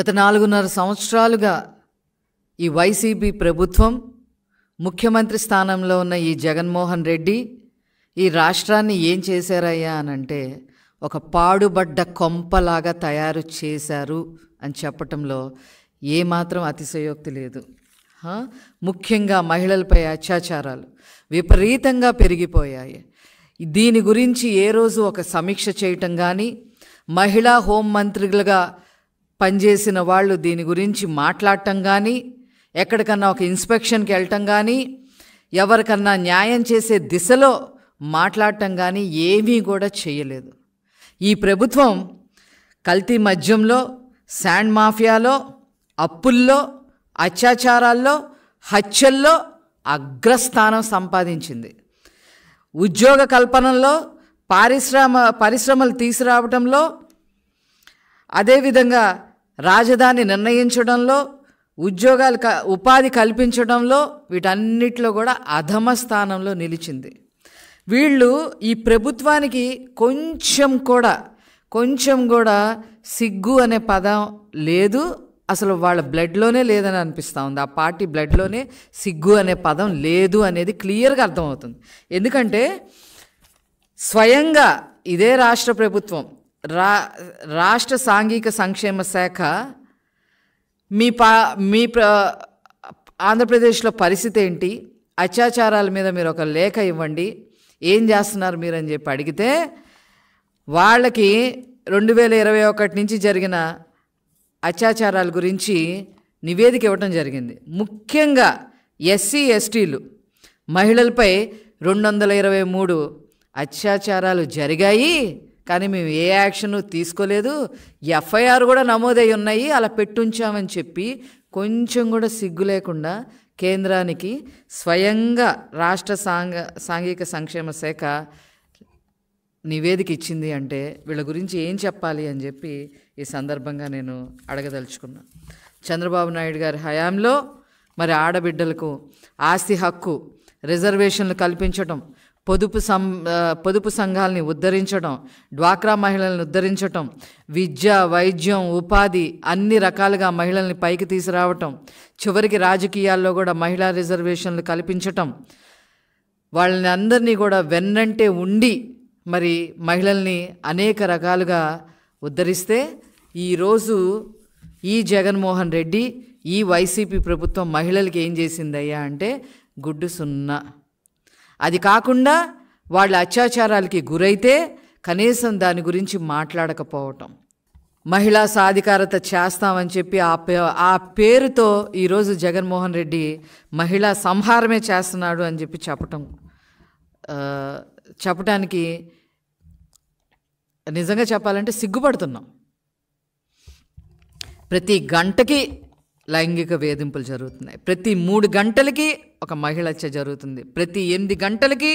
గత నాలుగున్నర సంవత్సరాలుగా ఈ వైసీపీ ప్రభుత్వం ముఖ్యమంత్రి స్థానంలో ఉన్న ఈ జగన్మోహన్ రెడ్డి ఈ రాష్ట్రాన్ని ఏం చేశారయ్యా అని అంటే ఒక పాడుబడ్డ కొంపలాగా తయారు చేశారు అని చెప్పటంలో ఏమాత్రం అతిశయోక్తి లేదు ముఖ్యంగా మహిళలపై అత్యాచారాలు విపరీతంగా పెరిగిపోయాయి దీని గురించి ఏ రోజు ఒక సమీక్ష చేయటం కానీ మహిళా హోం పనిచేసిన వాళ్ళు దీని గురించి మాట్లాడటం కానీ ఎక్కడికన్నా ఒక ఇన్స్పెక్షన్కి వెళ్ళటం కానీ ఎవరికన్నా న్యాయం చేసే దిశలో మాట్లాడటం కానీ ఏమీ కూడా చేయలేదు ఈ ప్రభుత్వం కల్తీ మద్యంలో శాండ్ మాఫియాలో అప్పుల్లో అత్యాచారాల్లో హత్యల్లో అగ్రస్థానం సంపాదించింది ఉద్యోగ కల్పనలో పారిశ్రామ పరిశ్రమలు తీసుకురావడంలో అదేవిధంగా రాజధాని నిర్ణయించడంలో ఉద్యోగాలు క ఉపాధి కల్పించడంలో వీటన్నిటిలో కూడా అధమ స్థానంలో నిలిచింది వీళ్ళు ఈ ప్రభుత్వానికి కొంచెం కూడా కొంచెం కూడా సిగ్గు అనే పదం లేదు అసలు వాళ్ళ బ్లడ్లోనే లేదని అనిపిస్తూ ఉంది ఆ పార్టీ బ్లడ్లోనే సిగ్గు అనే పదం లేదు అనేది క్లియర్గా అర్థమవుతుంది ఎందుకంటే స్వయంగా ఇదే రాష్ట్ర ప్రభుత్వం రా రాష్ట్ర సాంఘిక సంక్షేమ శాఖ మీ పా మీ ప్ర ఆంధ్రప్రదేశ్లో పరిస్థితి ఏంటి అత్యాచారాల మీద మీరు ఒక లేఖ ఇవ్వండి ఏం చేస్తున్నారు మీరు అని చెప్పి అడిగితే వాళ్ళకి రెండు వేల ఇరవై ఒకటి నుంచి జరిగిన అత్యాచారాల గురించి నివేదిక ఇవ్వటం జరిగింది ముఖ్యంగా ఎస్సీ ఎస్టీలు మహిళలపై రెండు వందల ఇరవై మూడు అత్యాచారాలు జరిగాయి కానీ మేము ఏ యాక్షన్ తీసుకోలేదు ఎఫ్ఐఆర్ కూడా నమోదై ఉన్నాయి అలా పెట్టుంచామని చెప్పి కొంచెం కూడా సిగ్గు లేకుండా కేంద్రానికి స్వయంగా రాష్ట్ర సాంఘ సాంఘిక సంక్షేమ శాఖ నివేదిక ఇచ్చింది అంటే వీళ్ళ గురించి ఏం చెప్పాలి అని చెప్పి ఈ సందర్భంగా నేను అడగదలుచుకున్నాను చంద్రబాబు నాయుడు గారి హయాంలో మరి ఆడబిడ్డలకు ఆస్తి హక్కు రిజర్వేషన్లు కల్పించటం పొదుపు సం పొదుపు సంఘాలని ఉద్ధరించడం డ్వాక్రా మహిళలను ఉద్ధరించటం విద్య వైద్యం ఉపాధి అన్ని రకాలుగా మహిళల్ని పైకి తీసుకురావటం చివరికి రాజకీయాల్లో కూడా మహిళా రిజర్వేషన్లు కల్పించటం వాళ్ళని అందరినీ కూడా వెన్నంటే ఉండి మరి మహిళల్ని అనేక రకాలుగా ఉద్ధరిస్తే ఈరోజు ఈ జగన్మోహన్ రెడ్డి ఈ వైసీపీ ప్రభుత్వం మహిళలకి ఏం చేసిందయ్యా అంటే గుడ్డు సున్నా అది కాకుండా వాళ్ళ అత్యాచారాలకి గురైతే కనీసం దాని గురించి మాట్లాడకపోవటం మహిళా సాధికారత చేస్తామని చెప్పి ఆ పే ఆ పేరుతో ఈరోజు జగన్మోహన్ రెడ్డి మహిళా సంహారమే చేస్తున్నాడు అని చెప్పి చెప్పటం చెప్పటానికి నిజంగా చెప్పాలంటే సిగ్గుపడుతున్నాం ప్రతి గంటకి లైంగిక వేధింపులు జరుగుతున్నాయి ప్రతి మూడు గంటలకి ఒక మహిళ హత్య జరుగుతుంది ప్రతి ఎనిమిది గంటలకి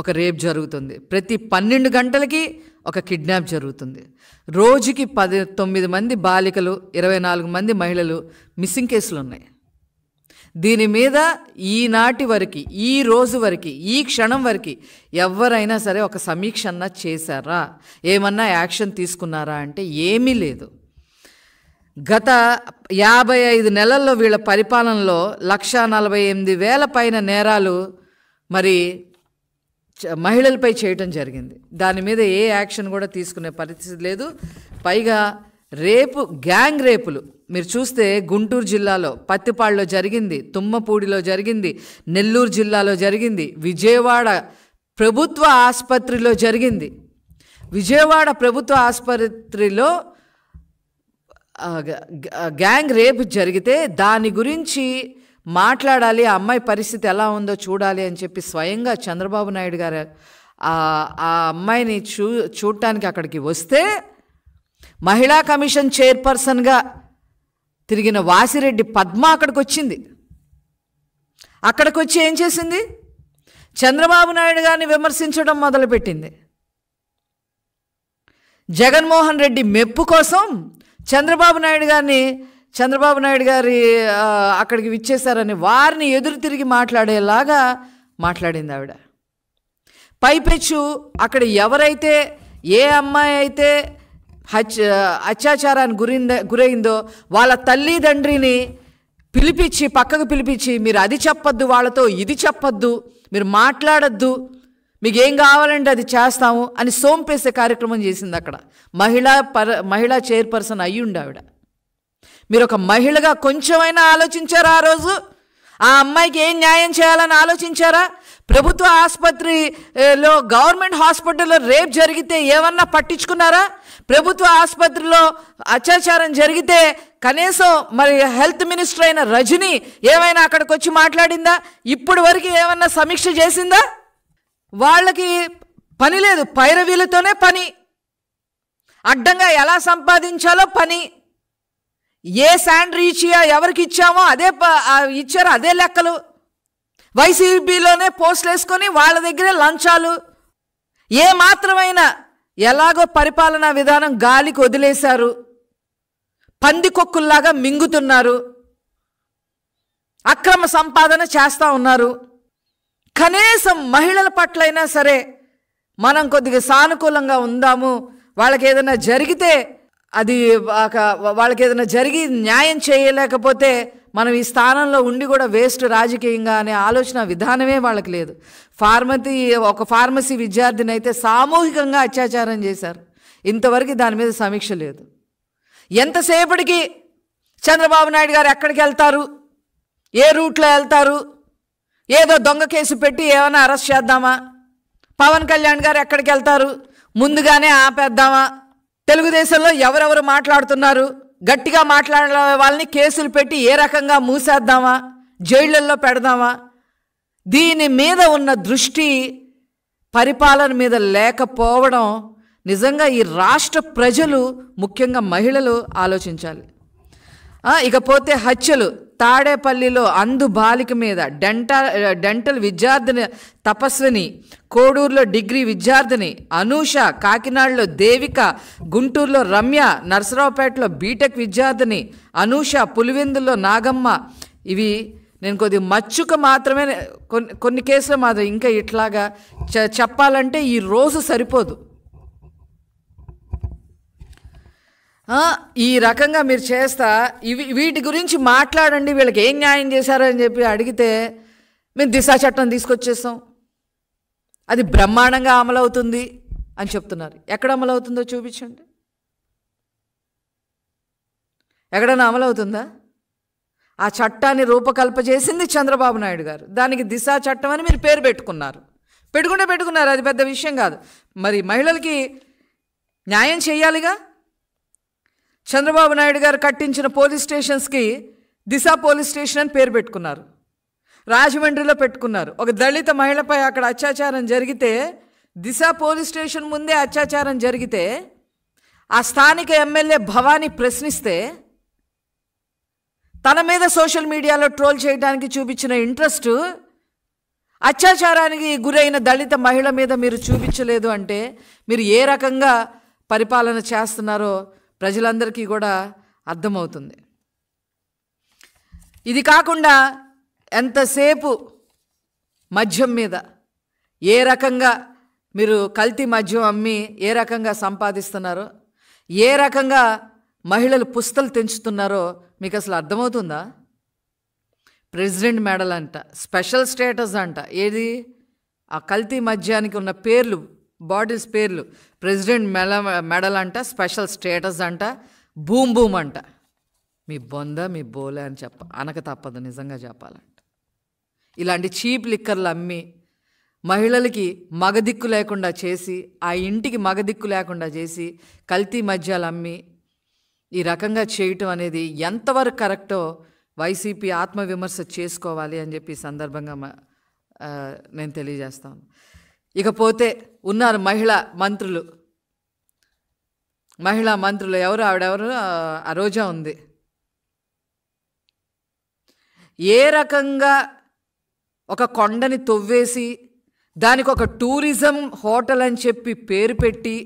ఒక రేప్ జరుగుతుంది ప్రతి పన్నెండు గంటలకి ఒక కిడ్నాప్ జరుగుతుంది రోజుకి పది తొమ్మిది మంది బాలికలు ఇరవై నాలుగు మంది మహిళలు మిస్సింగ్ కేసులు ఉన్నాయి దీని మీద ఈనాటి వరకు ఈ రోజు వరకు ఈ క్షణం వరకు ఎవరైనా సరే ఒక సమీక్ష అన్నా చేశారా ఏమన్నా యాక్షన్ తీసుకున్నారా అంటే ఏమీ లేదు గత యాభై ఐదు నెలల్లో వీళ్ళ పరిపాలనలో లక్ష నలభై ఎనిమిది వేల పైన నేరాలు మరి మహిళలపై చేయటం జరిగింది దాని మీద ఏ యాక్షన్ కూడా తీసుకునే పరిస్థితి లేదు పైగా రేపు గ్యాంగ్ రేపులు మీరు చూస్తే గుంటూరు జిల్లాలో పత్తిపాడులో జరిగింది తుమ్మపూడిలో జరిగింది నెల్లూరు జిల్లాలో జరిగింది విజయవాడ ప్రభుత్వ ఆసుపత్రిలో జరిగింది విజయవాడ ప్రభుత్వ ఆసుపత్రిలో గ్యాంగ్ రేప్ జరిగితే దాని గురించి మాట్లాడాలి ఆ అమ్మాయి పరిస్థితి ఎలా ఉందో చూడాలి అని చెప్పి స్వయంగా చంద్రబాబు నాయుడు గారు ఆ అమ్మాయిని చూ చూడటానికి అక్కడికి వస్తే మహిళా కమిషన్ చైర్పర్సన్గా తిరిగిన వాసిరెడ్డి పద్మ అక్కడికి వచ్చింది అక్కడికి వచ్చి ఏం చేసింది చంద్రబాబు నాయుడు గారిని విమర్శించడం మొదలుపెట్టింది జగన్మోహన్ రెడ్డి మెప్పు కోసం చంద్రబాబు నాయుడు గారిని చంద్రబాబు నాయుడు గారి అక్కడికి విచ్చేశారని వారిని ఎదురు తిరిగి మాట్లాడేలాగా మాట్లాడింది ఆవిడ పైపెచ్చు అక్కడ ఎవరైతే ఏ అమ్మాయి అయితే హత్య అత్యాచారానికి గురింద గురైందో వాళ్ళ తల్లిదండ్రిని పిలిపించి పక్కకు పిలిపించి మీరు అది చెప్పొద్దు వాళ్ళతో ఇది చెప్పొద్దు మీరు మాట్లాడొద్దు మీకు ఏం కావాలంటే అది చేస్తాము అని సోంపేసే కార్యక్రమం చేసింది అక్కడ మహిళా పర మహిళా చైర్పర్సన్ అయ్యుండి ఆవిడ మీరు ఒక మహిళగా కొంచెమైనా ఆలోచించారా ఆ రోజు ఆ అమ్మాయికి ఏం న్యాయం చేయాలని ఆలోచించారా ప్రభుత్వ ఆసుపత్రిలో గవర్నమెంట్ హాస్పిటల్లో రేప్ జరిగితే ఏమన్నా పట్టించుకున్నారా ప్రభుత్వ ఆసుపత్రిలో అత్యాచారం జరిగితే కనీసం మరి హెల్త్ మినిస్టర్ అయిన రజని ఏమైనా అక్కడికి వచ్చి మాట్లాడిందా ఇప్పుడు వరకు ఏమన్నా సమీక్ష చేసిందా వాళ్ళకి పని లేదు పైరవీలతోనే పని అడ్డంగా ఎలా సంపాదించాలో పని ఏ శాండ్ రీచియా ఎవరికి ఇచ్చామో అదే ఇచ్చారు అదే లెక్కలు వైసీపీలోనే పోస్టులు వేసుకొని వాళ్ళ దగ్గరే లంచాలు ఏ మాత్రమైన ఎలాగో పరిపాలనా విధానం గాలికి వదిలేశారు పందికొక్కుల్లాగా మింగుతున్నారు అక్రమ సంపాదన చేస్తూ ఉన్నారు కనీసం మహిళల పట్లైనా సరే మనం కొద్దిగా సానుకూలంగా ఉందాము వాళ్ళకి ఏదైనా జరిగితే అది వాళ్ళకి ఏదైనా జరిగి న్యాయం చేయలేకపోతే మనం ఈ స్థానంలో ఉండి కూడా వేస్ట్ రాజకీయంగా అనే ఆలోచన విధానమే వాళ్ళకి లేదు ఫార్మసీ ఒక ఫార్మసీ విద్యార్థిని అయితే సామూహికంగా అత్యాచారం చేశారు ఇంతవరకు దాని మీద సమీక్ష లేదు ఎంతసేపటికి చంద్రబాబు నాయుడు గారు ఎక్కడికి వెళ్తారు ఏ రూట్లో వెళ్తారు ఏదో దొంగ కేసు పెట్టి ఏమైనా అరెస్ట్ చేద్దామా పవన్ కళ్యాణ్ గారు ఎక్కడికి వెళ్తారు ముందుగానే ఆపేద్దామా తెలుగుదేశంలో ఎవరెవరు మాట్లాడుతున్నారు గట్టిగా మాట్లాడే వాళ్ళని కేసులు పెట్టి ఏ రకంగా మూసేద్దామా జైళ్ళల్లో పెడదామా దీని మీద ఉన్న దృష్టి పరిపాలన మీద లేకపోవడం నిజంగా ఈ రాష్ట్ర ప్రజలు ముఖ్యంగా మహిళలు ఆలోచించాలి ఇకపోతే హత్యలు తాడేపల్లిలో అందు బాలిక మీద డెంటల్ డెంటల్ విద్యార్థిని తపస్విని కోడూరులో డిగ్రీ విద్యార్థిని అనూష కాకినాడలో దేవిక గుంటూరులో రమ్య నర్సరావుపేటలో బీటెక్ విద్యార్థిని అనూష పులివెందుల్లో నాగమ్మ ఇవి నేను కొద్ది మచ్చుక మాత్రమే కొన్ని కొన్ని కేసులు మాత్రం ఇంకా ఇట్లాగా చెప్పాలంటే ఈ రోజు సరిపోదు ఈ రకంగా మీరు చేస్తా ఇవి వీటి గురించి మాట్లాడండి వీళ్ళకి ఏం న్యాయం చేశారు అని చెప్పి అడిగితే మేము దిశా చట్టం తీసుకొచ్చేస్తాం అది బ్రహ్మాండంగా అమలవుతుంది అని చెప్తున్నారు ఎక్కడ అమలవుతుందో చూపించండి ఎక్కడైనా అమలవుతుందా ఆ చట్టాన్ని రూపకల్ప చేసింది చంద్రబాబు నాయుడు గారు దానికి దిశా చట్టం అని మీరు పేరు పెట్టుకున్నారు పెట్టుకుంటే పెట్టుకున్నారు అది పెద్ద విషయం కాదు మరి మహిళలకి న్యాయం చేయాలిగా చంద్రబాబు నాయుడు గారు కట్టించిన పోలీస్ స్టేషన్స్కి దిశ పోలీస్ స్టేషన్ అని పేరు పెట్టుకున్నారు రాజమండ్రిలో పెట్టుకున్నారు ఒక దళిత మహిళపై అక్కడ అత్యాచారం జరిగితే దిశ పోలీస్ స్టేషన్ ముందే అత్యాచారం జరిగితే ఆ స్థానిక ఎమ్మెల్యే భవానీ ప్రశ్నిస్తే తన మీద సోషల్ మీడియాలో ట్రోల్ చేయడానికి చూపించిన ఇంట్రెస్ట్ అత్యాచారానికి గురైన దళిత మహిళ మీద మీరు చూపించలేదు అంటే మీరు ఏ రకంగా పరిపాలన చేస్తున్నారో ప్రజలందరికీ కూడా అర్థమవుతుంది ఇది కాకుండా ఎంతసేపు మద్యం మీద ఏ రకంగా మీరు కల్తీ మద్యం అమ్మి ఏ రకంగా సంపాదిస్తున్నారో ఏ రకంగా మహిళలు పుస్తలు తెంచుతున్నారో మీకు అసలు అర్థమవుతుందా ప్రెసిడెంట్ మెడల్ అంట స్పెషల్ స్టేటస్ అంట ఏది ఆ కల్తీ మద్యానికి ఉన్న పేర్లు బాటిల్స్ పేర్లు ప్రెసిడెంట్ మెల మెడల్ అంట స్పెషల్ స్టేటస్ అంట బూమ్ భూమ్ అంట మీ బొంద మీ బోలే అని చెప్ప అనక తప్పదు నిజంగా చెప్పాలంట ఇలాంటి చీప్ లిక్కర్లు అమ్మి మహిళలకి మగదిక్కు లేకుండా చేసి ఆ ఇంటికి మగదిక్కు లేకుండా చేసి కల్తీ మద్యాలు అమ్మి ఈ రకంగా చేయటం అనేది ఎంతవరకు కరెక్టో వైసీపీ ఆత్మవిమర్శ చేసుకోవాలి అని చెప్పి సందర్భంగా నేను తెలియజేస్తాను ఇకపోతే ఉన్నారు మహిళా మంత్రులు మహిళా మంత్రులు ఎవరు ఆవిడెవరు ఆ రోజా ఉంది ఏ రకంగా ఒక కొండని తొవ్వేసి దానికి ఒక టూరిజం హోటల్ అని చెప్పి పేరు పెట్టి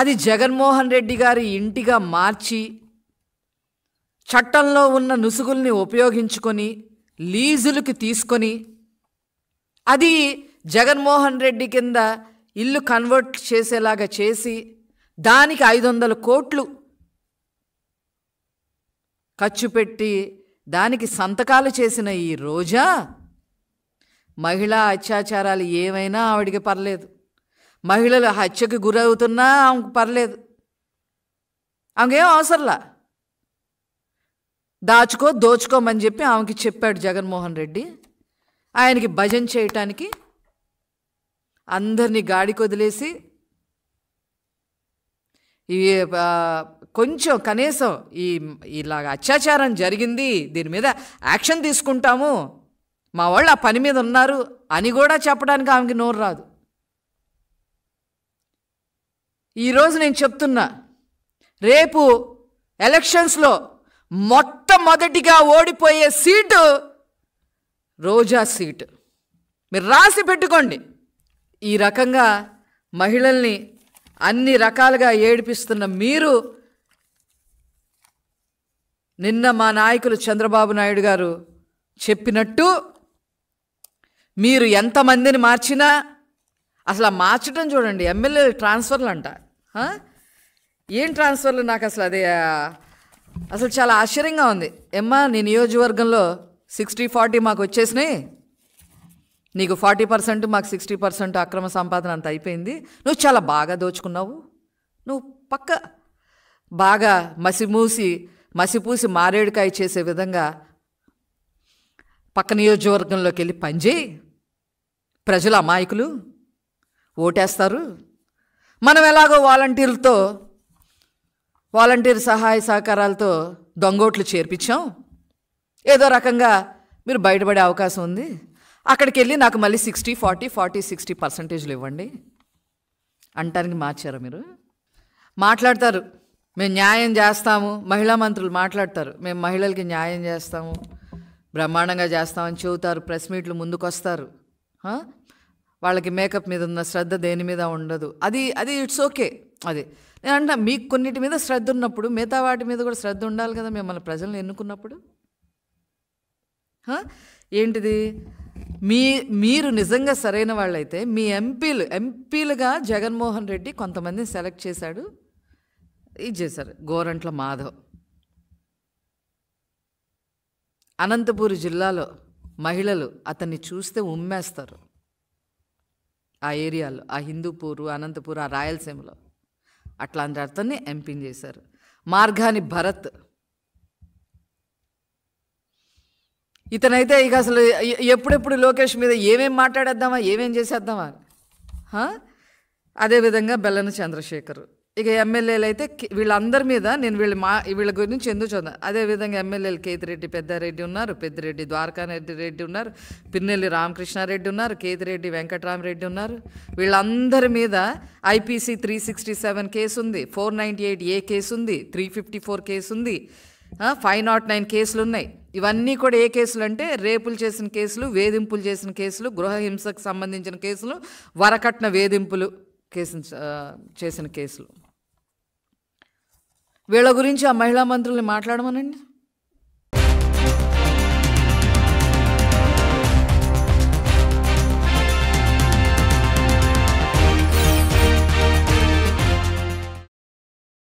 అది జగన్మోహన్ రెడ్డి గారి ఇంటిగా మార్చి చట్టంలో ఉన్న నుసుగుల్ని ఉపయోగించుకొని లీజులకి తీసుకొని అది జగన్మోహన్ రెడ్డి కింద ఇల్లు కన్వర్ట్ చేసేలాగా చేసి దానికి ఐదు వందల కోట్లు ఖర్చు పెట్టి దానికి సంతకాలు చేసిన ఈ రోజా మహిళా అత్యాచారాలు ఏమైనా ఆవిడికి పర్లేదు మహిళలు హత్యకు గురవుతున్నా ఆమెకు పర్లేదు ఆమెకేం అవసరంలా దాచుకో దోచుకోమని చెప్పి ఆమెకి చెప్పాడు జగన్మోహన్ రెడ్డి ఆయనకి భజన చేయటానికి అందరినీ గాడికి వదిలేసి ఇవి కొంచెం కనీసం ఈ ఇలాగ అత్యాచారం జరిగింది దీని మీద యాక్షన్ తీసుకుంటాము మా వాళ్ళు ఆ పని మీద ఉన్నారు అని కూడా చెప్పడానికి ఆమెకి నోరు రాదు ఈరోజు నేను చెప్తున్నా రేపు ఎలక్షన్స్లో మొట్టమొదటిగా ఓడిపోయే సీటు రోజా సీటు మీరు రాసి పెట్టుకోండి ఈ రకంగా మహిళల్ని అన్ని రకాలుగా ఏడిపిస్తున్న మీరు నిన్న మా నాయకులు చంద్రబాబు నాయుడు గారు చెప్పినట్టు మీరు ఎంతమందిని మార్చినా అసలు మార్చడం చూడండి ఎమ్మెల్యేలు ట్రాన్స్ఫర్లు అంట ఏం ట్రాన్స్ఫర్లు నాకు అసలు అది అసలు చాలా ఆశ్చర్యంగా ఉంది ఎమ్మా నీ నియోజకవర్గంలో సిక్స్టీ ఫార్టీ మాకు వచ్చేసినాయి నీకు ఫార్టీ పర్సెంట్ మాకు సిక్స్టీ పర్సెంట్ అక్రమ సంపాదన అంత అయిపోయింది నువ్వు చాలా బాగా దోచుకున్నావు నువ్వు పక్క బాగా మసిమూసి మసిపూసి మారేడుకాయ చేసే విధంగా పక్క నియోజకవర్గంలోకి వెళ్ళి పనిచేయి ప్రజలు అమాయకులు ఓటేస్తారు మనం ఎలాగో వాలంటీర్లతో వాలంటీర్ సహాయ సహకారాలతో దొంగోట్లు చేర్పించాం ఏదో రకంగా మీరు బయటపడే అవకాశం ఉంది అక్కడికి వెళ్ళి నాకు మళ్ళీ సిక్స్టీ ఫార్టీ ఫార్టీ సిక్స్టీ పర్సంటేజ్లు ఇవ్వండి అంటానికి మార్చారు మీరు మాట్లాడతారు మేము న్యాయం చేస్తాము మహిళా మంత్రులు మాట్లాడతారు మేము మహిళలకి న్యాయం చేస్తాము బ్రహ్మాండంగా చేస్తామని చెబుతారు ప్రెస్ మీట్లు ముందుకొస్తారు వాళ్ళకి మేకప్ మీద ఉన్న శ్రద్ధ దేని మీద ఉండదు అది అది ఇట్స్ ఓకే అది నేను అంటా మీకు కొన్నిటి మీద శ్రద్ధ ఉన్నప్పుడు మిగతా వాటి మీద కూడా శ్రద్ధ ఉండాలి కదా మిమ్మల్ని ప్రజలను ఎన్నుకున్నప్పుడు ఏంటిది మీ మీరు నిజంగా సరైన వాళ్ళైతే మీ ఎంపీలు ఎంపీలుగా జగన్మోహన్ రెడ్డి కొంతమందిని సెలెక్ట్ చేశాడు ఇది చేశారు గోరంట్ల మాధవ్ అనంతపూర్ జిల్లాలో మహిళలు అతన్ని చూస్తే ఉమ్మేస్తారు ఆ ఏరియాలో ఆ హిందూపూరు అనంతపూర్ ఆ రాయలసీమలో అట్లాంటి అతన్ని ఎంపీ చేశారు మార్గాని భరత్ ఇతనైతే ఇక అసలు ఎప్పుడెప్పుడు లోకేష్ మీద ఏమేం మాట్లాడేద్దామా ఏమేం చేసేద్దామా అదేవిధంగా బెల్లన చంద్రశేఖర్ ఇక ఎమ్మెల్యేలు అయితే వీళ్ళందరి మీద నేను వీళ్ళ మా వీళ్ళ గురించి ఎందుకు చూద్దాం అదేవిధంగా ఎమ్మెల్యేలు కేతిరెడ్డి పెద్దారెడ్డి ఉన్నారు పెద్దిరెడ్డి ద్వారకానరెడ్డి రెడ్డి ఉన్నారు పిన్నెల్లి రామకృష్ణారెడ్డి ఉన్నారు కేతిరెడ్డి వెంకటరామరెడ్డి ఉన్నారు వీళ్ళందరి మీద IPC three sixty seven case ఉంది four ninety eight A case ఉంది త్రీ ఫిఫ్టీ ఫోర్ కేసు ఉంది ఫైవ్ నాట్ నైన్ కేసులు ఉన్నాయి ఇవన్నీ కూడా ఏ కేసులు అంటే రేపులు చేసిన కేసులు వేధింపులు చేసిన కేసులు గృహహింసకు సంబంధించిన కేసులు వరకట్న వేధింపులు కేసు చేసిన కేసులు వీళ్ళ గురించి ఆ మహిళా మంత్రుల్ని మాట్లాడమనండి